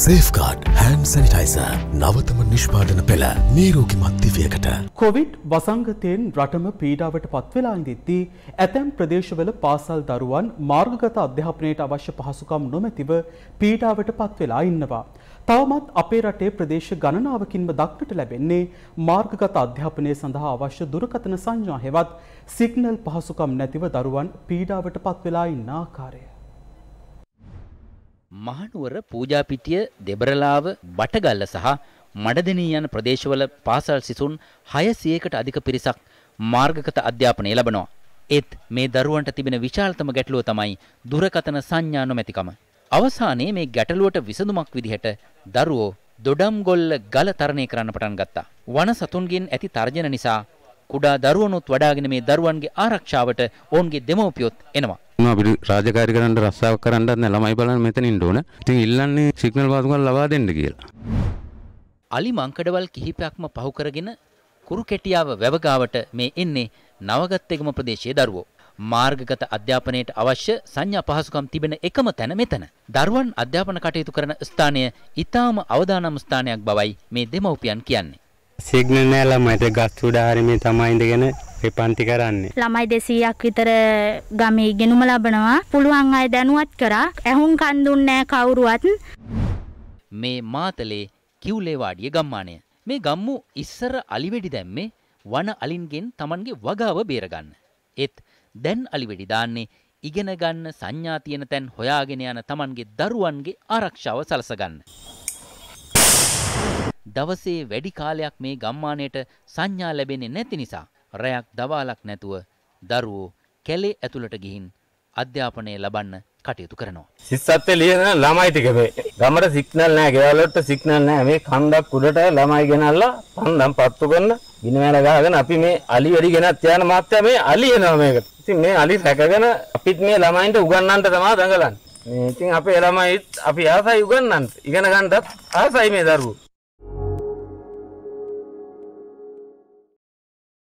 සේෆ්ගාඩ් hand සැනිටයිස නවතම නිෂ්පාදන පෙළ නීරෝගි මත්තිවයකට. Covid වසංගතයෙන් රටම පීඩාවට පත්වෙලාඉදිද්දී ඇතැම් ප්‍රදේශවල පාසල් දරුවන් මාර්ගගත අධ්‍යාපනයට අවශ්‍ය පහසුකම් නොමැතිව පීඩාවට පත්වෙලා ඉන්නවා. තවමත් අපේ රටේ ප්‍රදේශ ගණනාවකින්ම දක්නට ලැබෙන්නේ මාර්ගගත අධ්‍යාපනය සඳහා අවශ්‍ය දුරකතන සංඥා හෙවත් සිගනල් පහසුකම් නැතිව දරුවන් පීඩාවට පත්වෙලා ඉන්න ආකාරය. මහනුවර පූජාපිටිය දෙබරලාව බටගල්ල සහ මඩදෙනී යන ප්‍රදේශවල පාසල් සිසුන් 600කට අධික පිරිසක් මාර්ගගත අධ්‍යාපනය ලබනවා. ඒත් මේ දරුවන්ට තිබෙන විශාලතම ගැටලුව තමයි දුරකතන සංඥා නොමැතිකම. අවසානයේ මේ ගැටලුවට විසඳුමක් විදිහට දරුවෝ දොඩම්ගොල්ල ගල තරණය කරන්න පටන් ගත්තා. වන සතුන්ගෙන් ඇති තර්ජන නිසා කුඩා දරුවනුත් වඩාගෙන මේ දරුවන්ගේ ආරක්ෂාවට ඔවුන්ගේ දෙමව්පියොත් එනවා. අපිට රාජකාරි කරන්න රස්සාවක් කරන්නත් නෑ ළමයි බලන්න මෙතන ඉන්න ඕන. ඉතින් ඉල්ලන්නේ සිග්නල් පාසුකම් ලබා දෙන්න කියලා. අලි මංකඩවල් කිහිපයක්ම පහු කරගෙන කුරුකැටියාව වැවගාවට මේ එන්නේ නවගත්තෙගම ප්‍රදේශයේ දරුවෝ. මාර්ගගත අධ්‍යාපනයට අවශ්‍ය සංඥා පහසුකම් තිබෙන එකම තැන මෙතන. දරුවන් අධ්‍යාපන කටයුතු කරන ස්ථානය ඊටාම අවදානම් ස්ථානයක් බවයි මේ දෙමව්පියන් කියන්නේ. සිග්නල් නෑ ළමයිට ගස් උඩ හරි මේ තමයි ඉඳගෙන ඒ පන්ති කරන්නේ. ළමයි 200ක් විතර ගමේ ඉගෙනුම ලබනවා. පුළුවන් අය දැනුවත් කරා. ඇහුම් කන් දුන්නේ කවුරුවත්. මේ මාතලේ කිව්ලේ වාඩිය ගම්මානය. මේ ගම්මු ඉස්සර අලිවැඩි දැම්මේ වන අලින්ගෙන් Tamanගේ වගාව බේරගන්න. ඒත් දැන් අලිවැඩි දාන්නේ ඉගෙන ගන්න සංඥා තියෙන තැන් හොයාගෙන යන Tamanගේ දරුවන්ගේ ආරක්ෂාව සලසගන්න. දවසේ වැඩි කාලයක් මේ ගම්මානයට සංඥා ලැබෙන්නේ නැති නිසා රැයක් දවාලක් නැතුව දරුවෝ කැලේ ඇතුළට ගිහින් අධ්‍යාපනය ලබන්න කටයුතු කරනවා. සිස්සත්තේ ලියන ළමයි ටික මේ ගමර සිග්නල් නැහැ, ගෙවලට සිග්නල් නැහැ. මේ කන්දක් උඩට ළමයි ගෙනල්ලා පන්දම් පත්තු කරන ගිනිමැල ගහගෙන අපි මේ අලි වැඩි ගෙනත් යන මාත්‍යා මේ අලි එනවා මේකට. ඉතින් මේ අලි රැකගෙන අපිත් මේ ළමයින්ට උගන්වන්නට තමයි දඟලන්නේ. මේ ඉතින් අපේ ළමයිත් අපි ආසයි උගන්වන්න. ඉගෙන ගන්නත් ආසයි මේ දරුවෝ.